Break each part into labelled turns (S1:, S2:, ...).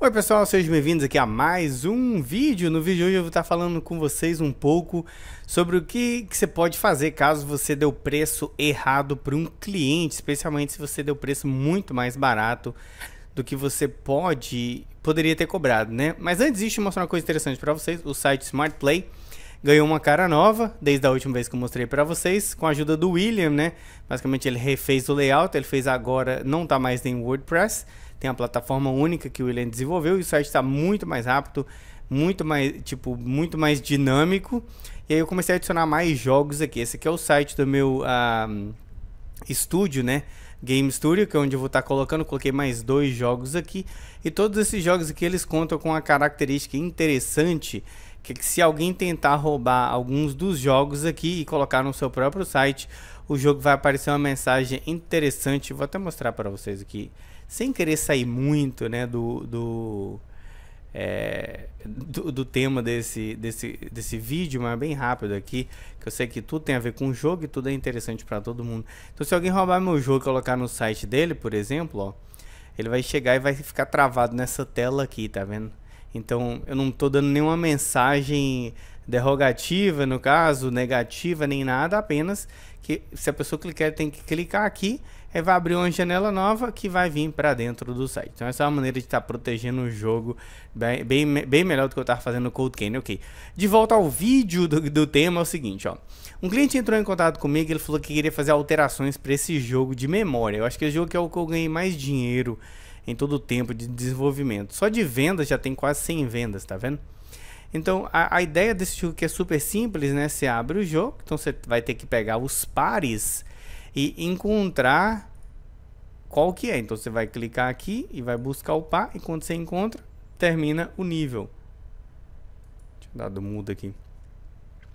S1: Oi pessoal, sejam bem-vindos aqui a mais um vídeo. No vídeo de hoje eu vou estar falando com vocês um pouco sobre o que, que você pode fazer caso você deu preço errado para um cliente, especialmente se você deu preço muito mais barato do que você pode poderia ter cobrado, né? Mas antes disso, mostrar uma coisa interessante para vocês, o site Smart Play ganhou uma cara nova, desde a última vez que eu mostrei para vocês, com a ajuda do William, né? Basicamente ele refez o layout, ele fez agora, não tá mais em WordPress, tem a plataforma única que o William desenvolveu e o site está muito mais rápido, muito mais, tipo, muito mais dinâmico. E aí eu comecei a adicionar mais jogos aqui. Esse aqui é o site do meu ah, estúdio, né? Game Studio, que é onde eu vou estar tá colocando, coloquei mais dois jogos aqui. E todos esses jogos aqui, eles contam com uma característica interessante que se alguém tentar roubar alguns dos jogos aqui e colocar no seu próprio site, o jogo vai aparecer uma mensagem interessante. Vou até mostrar para vocês aqui, sem querer sair muito, né, do do, é, do do, tema desse, desse, desse vídeo, mas bem rápido aqui, que eu sei que tudo tem a ver com o jogo e tudo é interessante para todo mundo. Então, se alguém roubar meu jogo e colocar no site dele, por exemplo, ó, ele vai chegar e vai ficar travado nessa tela aqui, tá vendo? Então, eu não estou dando nenhuma mensagem derrogativa, no caso, negativa, nem nada, apenas que se a pessoa clicar, tem que clicar aqui, vai abrir uma janela nova que vai vir para dentro do site. Então, essa é uma maneira de estar tá protegendo o jogo bem, bem, bem, melhor do que eu estava fazendo no Cold ok. De volta ao vídeo do, do tema, é o seguinte, ó. Um cliente entrou em contato comigo e ele falou que queria fazer alterações para esse jogo de memória. Eu acho que esse jogo é o que eu ganhei mais dinheiro em todo o tempo de desenvolvimento. Só de vendas já tem quase 100 vendas, tá vendo? Então, a, a ideia desse jogo que é super simples, né? Você abre o jogo, então você vai ter que pegar os pares e encontrar qual que é. Então, você vai clicar aqui e vai buscar o par e quando você encontra, termina o nível. Deixa eu dar do mudo aqui.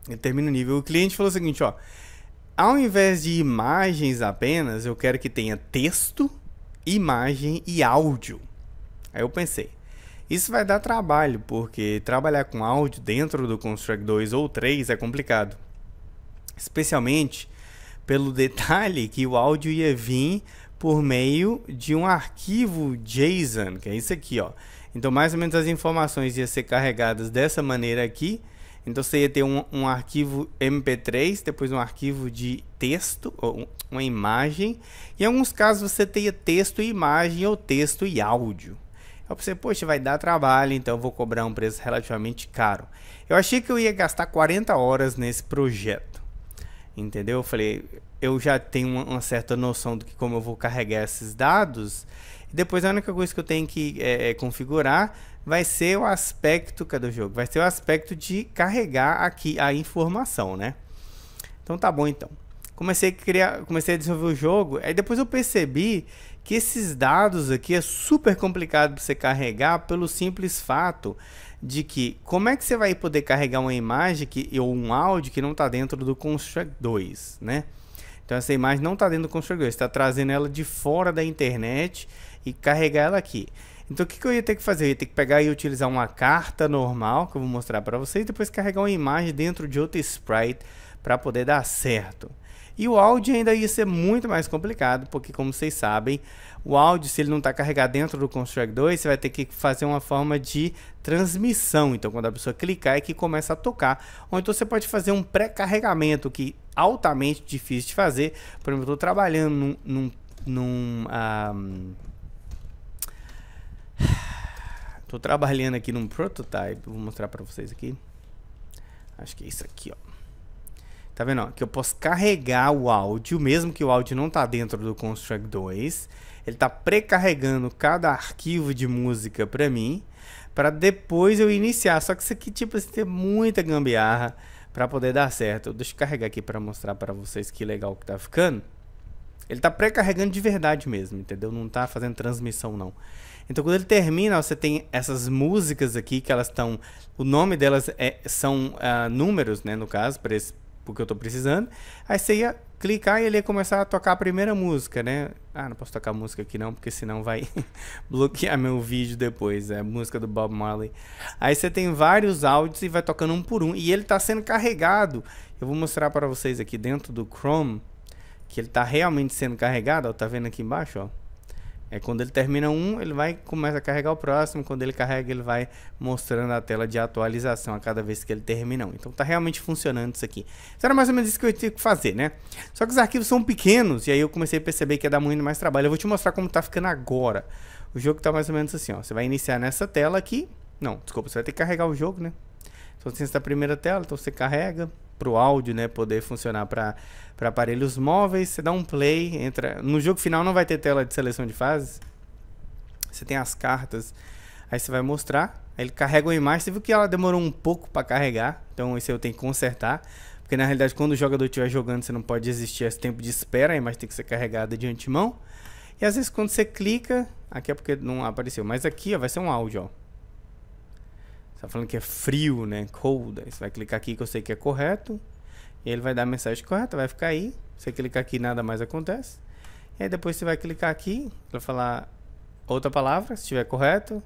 S1: E termina o nível. O cliente falou o seguinte, ó. Ao invés de imagens apenas, eu quero que tenha texto imagem e áudio. Aí eu pensei, isso vai dar trabalho, porque trabalhar com áudio dentro do Construct 2 ou 3 é complicado. Especialmente pelo detalhe que o áudio ia vir por meio de um arquivo JSON, que é isso aqui, ó. Então, mais ou menos as informações iam ser carregadas dessa maneira aqui, então você ia ter um, um arquivo MP3, depois um arquivo de texto, ou uma imagem. Em alguns casos você teria texto e imagem, ou texto e áudio. Eu pensei, poxa, vai dar trabalho, então vou cobrar um preço relativamente caro. Eu achei que eu ia gastar 40 horas nesse projeto. Entendeu? Eu falei, eu já tenho uma, uma certa noção do que como eu vou carregar esses dados. E depois a única coisa que eu tenho que é, é configurar vai ser o aspecto, do jogo? Vai ser o aspecto de carregar aqui a informação, né? Então tá bom então. Comecei a criar, comecei a desenvolver o jogo, aí depois eu percebi que esses dados aqui é super complicado para você carregar pelo simples fato de que como é que você vai poder carregar uma imagem que, ou um áudio que não está dentro do Construct 2, né? Então essa imagem não está dentro do Construct 2, está trazendo ela de fora da internet e carregar ela aqui. Então o que, que eu ia ter que fazer? Eu ia ter que pegar e utilizar uma carta normal, que eu vou mostrar para vocês, e depois carregar uma imagem dentro de outro sprite para poder dar certo. E o áudio ainda ia ser muito mais complicado, porque como vocês sabem, o áudio, se ele não está carregado dentro do Construct 2, você vai ter que fazer uma forma de transmissão. Então, quando a pessoa clicar é que começa a tocar. Ou então você pode fazer um pré-carregamento, que é altamente difícil de fazer. Por exemplo, eu estou trabalhando num... num, num um, ah, Tô trabalhando aqui num prototype, vou mostrar para vocês aqui. Acho que é isso aqui, ó. Tá vendo? Ó? Que eu posso carregar o áudio, mesmo que o áudio não tá dentro do Construct 2. Ele tá pré-carregando cada arquivo de música para mim, para depois eu iniciar. Só que isso aqui, tipo, assim, tem muita gambiarra para poder dar certo. Deixa eu carregar aqui para mostrar para vocês que legal que tá ficando. Ele tá pré-carregando de verdade mesmo, entendeu? Não tá fazendo transmissão, não. Então quando ele termina, você tem essas músicas aqui que elas estão. O nome delas é, são uh, números, né? No caso, para porque eu estou precisando. Aí você ia clicar e ele ia começar a tocar a primeira música, né? Ah, não posso tocar música aqui não, porque senão vai bloquear meu vídeo depois. É a música do Bob Marley. Aí você tem vários áudios e vai tocando um por um. E ele está sendo carregado. Eu vou mostrar para vocês aqui dentro do Chrome que ele está realmente sendo carregado. Ó, tá vendo aqui embaixo, ó. É quando ele termina um, ele vai começa a carregar o próximo. Quando ele carrega, ele vai mostrando a tela de atualização a cada vez que ele termina um. Então tá realmente funcionando isso aqui. Isso era mais ou menos isso que eu tinha que fazer, né? Só que os arquivos são pequenos e aí eu comecei a perceber que ia dar muito mais trabalho. Eu vou te mostrar como tá ficando agora. O jogo tá mais ou menos assim, ó. Você vai iniciar nessa tela aqui. Não, desculpa, você vai ter que carregar o jogo, né? Então você está na primeira tela, então você carrega para o áudio, né, poder funcionar para aparelhos móveis. Você dá um play, entra. No jogo final não vai ter tela de seleção de fases. Você tem as cartas. Aí você vai mostrar. Aí ele carrega a imagem. Você viu que ela demorou um pouco para carregar. Então isso eu tenho que consertar. Porque na realidade, quando o jogador estiver jogando, você não pode existir esse tempo de espera. A imagem tem que ser carregada de antemão. E às vezes quando você clica. Aqui é porque não apareceu. Mas aqui ó, vai ser um áudio. Ó. Está falando que é frio, né? Cold. Aí você vai clicar aqui que eu sei que é correto. E ele vai dar a mensagem correta, vai ficar aí. Você clicar aqui, nada mais acontece. E aí depois você vai clicar aqui para falar outra palavra, se estiver correto.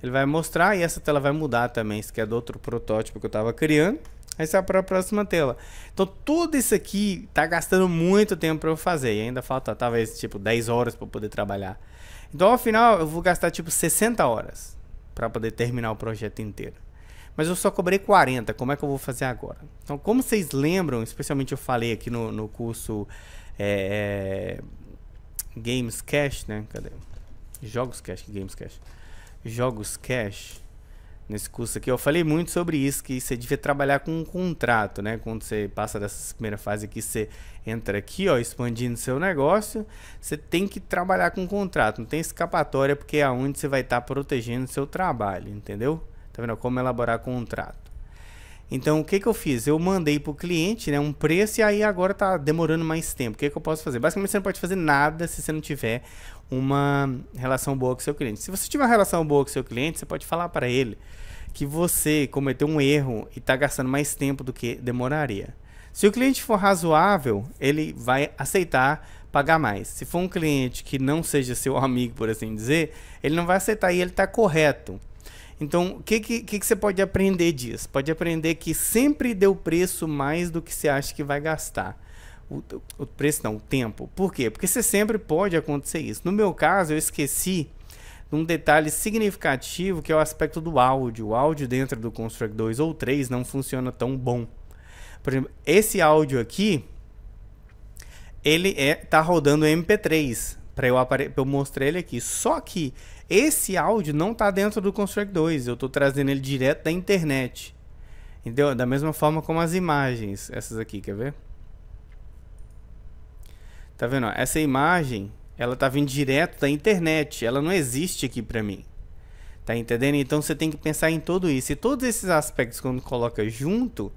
S1: Ele vai mostrar e essa tela vai mudar também. Isso que é do outro protótipo que eu estava criando. Aí é para a próxima tela. Então tudo isso aqui tá gastando muito tempo para eu fazer. E ainda falta talvez tipo 10 horas para poder trabalhar. Então ao final eu vou gastar tipo 60 horas para poder terminar o projeto inteiro. Mas eu só cobrei 40, como é que eu vou fazer agora? Então, como vocês lembram, especialmente eu falei aqui no, no curso é, é Games Cash, né? Cadê? Jogos Cash, Games Cash. Jogos Cash nesse curso aqui, eu falei muito sobre isso, que você devia trabalhar com um contrato, né? Quando você passa dessa primeira fase aqui, você entra aqui, ó, expandindo seu negócio, você tem que trabalhar com um contrato, não tem escapatória, porque é onde você vai estar tá protegendo seu trabalho, entendeu? Tá vendo como elaborar contrato. Então o que, que eu fiz? Eu mandei para o cliente né, um preço e aí agora está demorando mais tempo. O que, que eu posso fazer? Basicamente você não pode fazer nada se você não tiver uma relação boa com seu cliente. Se você tiver uma relação boa com seu cliente, você pode falar para ele que você cometeu um erro e está gastando mais tempo do que demoraria. Se o cliente for razoável, ele vai aceitar pagar mais. Se for um cliente que não seja seu amigo, por assim dizer, ele não vai aceitar e ele está correto. Então, o que, que, que, você pode aprender disso? Pode aprender que sempre deu preço mais do que você acha que vai gastar. O, o preço não, o tempo. Por quê? Porque você sempre pode acontecer isso. No meu caso, eu esqueci um detalhe significativo que é o aspecto do áudio. O áudio dentro do Construct 2 ou 3 não funciona tão bom. Por exemplo, esse áudio aqui, ele é, tá rodando MP3 para eu, eu mostrar ele aqui. Só que esse áudio não está dentro do Construct 2, eu estou trazendo ele direto da internet. Entendeu? Da mesma forma como as imagens, essas aqui, quer ver? Tá vendo? Essa imagem, ela tá vindo direto da internet, ela não existe aqui para mim. Tá entendendo? Então você tem que pensar em tudo isso. E todos esses aspectos, quando coloca junto,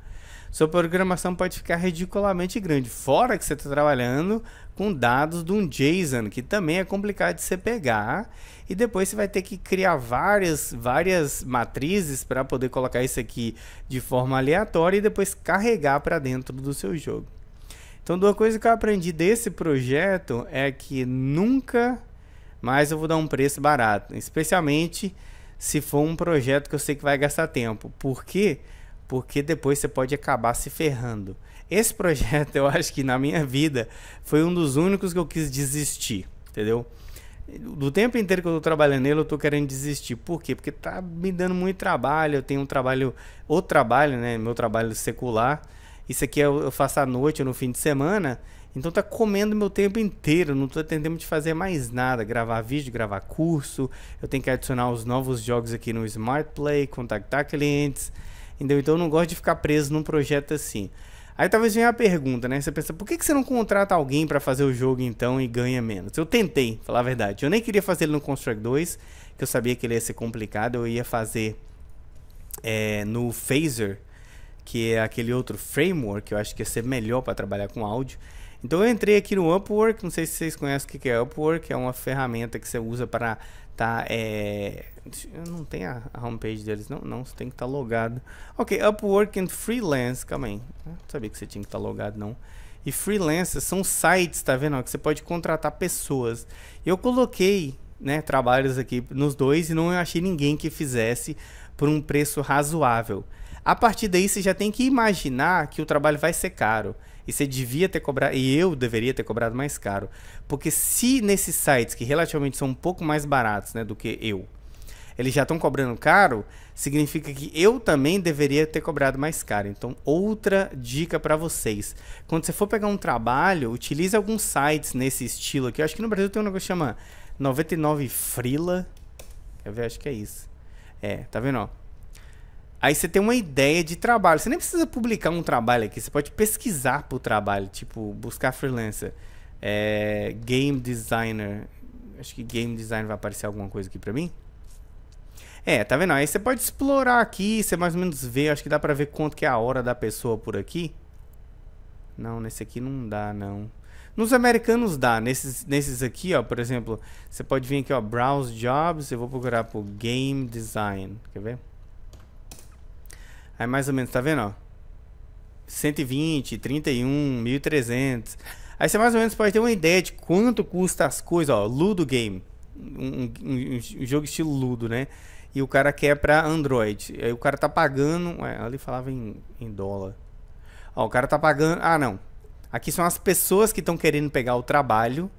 S1: sua programação pode ficar ridiculamente grande. Fora que você está trabalhando com dados de um JSON, que também é complicado de você pegar. E depois você vai ter que criar várias, várias matrizes para poder colocar isso aqui de forma aleatória e depois carregar para dentro do seu jogo. Então, uma coisa que eu aprendi desse projeto é que nunca mais eu vou dar um preço barato, especialmente se for um projeto que eu sei que vai gastar tempo. Por quê? Porque porque depois você pode acabar se ferrando. Esse projeto, eu acho que na minha vida foi um dos únicos que eu quis desistir, entendeu? Do tempo inteiro que eu tô trabalhando nele, eu tô querendo desistir. Por quê? Porque tá me dando muito trabalho. Eu tenho um trabalho, outro trabalho, né? Meu trabalho secular. Isso aqui eu faço à noite ou no fim de semana. Então tá comendo meu tempo inteiro, não tô tentando de fazer mais nada, gravar vídeo, gravar curso, eu tenho que adicionar os novos jogos aqui no Smart Play, contactar clientes, Entendeu? Então eu não gosto de ficar preso num projeto assim. Aí talvez venha a pergunta, né? Você pensa, por que, que você não contrata alguém para fazer o jogo então e ganha menos? Eu tentei, falar a verdade. Eu nem queria fazer ele no Construct 2, que eu sabia que ele ia ser complicado. Eu ia fazer é, no Phaser, que é aquele outro framework, eu acho que ia ser melhor para trabalhar com áudio. Então eu entrei aqui no Upwork, não sei se vocês conhecem o que é Upwork, é uma ferramenta que você usa para tá? É, não tem a, a homepage deles, não, não, você tem que estar tá logado. Ok, Upwork and Freelance, calma aí, né? não sabia que você tinha que estar tá logado não. E freelancers são sites, tá vendo? que você pode contratar pessoas. Eu coloquei, né, trabalhos aqui nos dois e não achei ninguém que fizesse por um preço razoável. A partir daí você já tem que imaginar que o trabalho vai ser caro e você devia ter cobrado, e eu deveria ter cobrado mais caro. Porque se nesses sites que relativamente são um pouco mais baratos né, do que eu, eles já estão cobrando caro, significa que eu também deveria ter cobrado mais caro. Então, outra dica para vocês. Quando você for pegar um trabalho, utilize alguns sites nesse estilo aqui. Eu acho que no Brasil tem um negócio que chama 99 Frila. Quer ver? Acho que é isso. É, tá vendo? Ó? Aí você tem uma ideia de trabalho. Você nem precisa publicar um trabalho aqui, você pode pesquisar o trabalho, tipo, buscar freelancer. É, game designer. Acho que game designer vai aparecer alguma coisa aqui pra mim. É, tá vendo? Aí você pode explorar aqui, você mais ou menos vê, acho que dá pra ver quanto que é a hora da pessoa por aqui. Não, nesse aqui não dá, não. Nos americanos dá, nesses, nesses aqui, ó, por exemplo, você pode vir aqui, ó, Browse Jobs, eu vou procurar por Game Design, quer ver? Aí é mais ou menos, tá vendo, ó? 120, 31, 1300. Aí você mais ou menos pode ter uma ideia de quanto custa as coisas, ó, Ludo Game, um, um, um jogo estilo Ludo, né? E o cara quer para Android. Aí o cara tá pagando, ué, ali falava em, em dólar. Ó, o cara tá pagando, ah, não. Aqui são as pessoas que estão querendo pegar o trabalho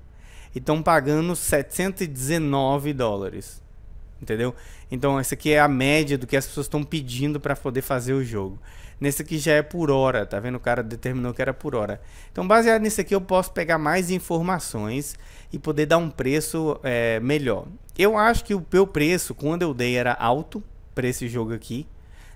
S1: e estão pagando 719 dólares entendeu? Então essa aqui é a média do que as pessoas estão pedindo para poder fazer o jogo. Nesse aqui já é por hora, tá vendo? O cara determinou que era por hora. Então baseado nisso aqui eu posso pegar mais informações e poder dar um preço é, melhor. Eu acho que o meu preço quando eu dei era alto para esse jogo aqui,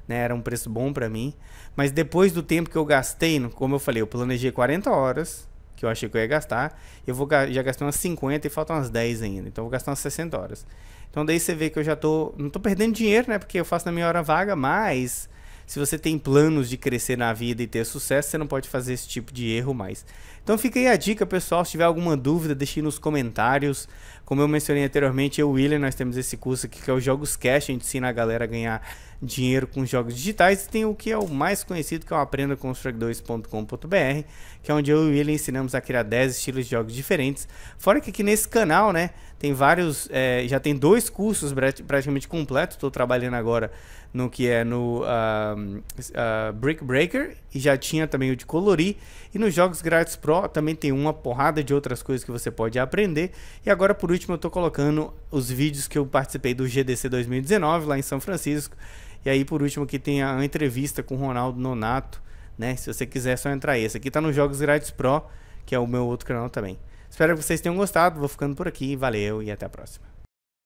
S1: né? Era um preço bom para mim, mas depois do tempo que eu gastei, como eu falei, eu planejei 40 horas, que eu achei que eu ia gastar, eu vou, já gastei umas 50 e faltam umas 10 ainda, então eu vou gastar umas 60 horas. Então daí você vê que eu já tô. Não tô perdendo dinheiro, né? Porque eu faço na minha hora vaga, mas se você tem planos de crescer na vida e ter sucesso, você não pode fazer esse tipo de erro mais. Então fica aí a dica, pessoal. Se tiver alguma dúvida, deixe nos comentários. Como eu mencionei anteriormente, eu e o William, nós temos esse curso aqui que é o Jogos Cash. A gente ensina a galera a ganhar dinheiro com jogos digitais. E tem o que é o mais conhecido, que é o aprendacomstrug2.com.br, que é onde eu e o William ensinamos a criar 10 estilos de jogos diferentes. Fora que aqui nesse canal, né, tem vários... É, já tem dois cursos praticamente completos. Estou trabalhando agora no que é no... Ah, uh, Brick Breaker e já tinha também o de colorir. E nos jogos grátis Pro também tem uma porrada de outras coisas que você pode aprender. E agora por último eu estou colocando os vídeos que eu participei do GDC 2019 lá em São Francisco. E aí por último que tem a entrevista com o Ronaldo Nonato, né? Se você quiser é só entrar aí. Esse aqui está nos jogos grátis Pro, que é o meu outro canal também. Espero que vocês tenham gostado. Vou ficando por aqui. Valeu e até a próxima.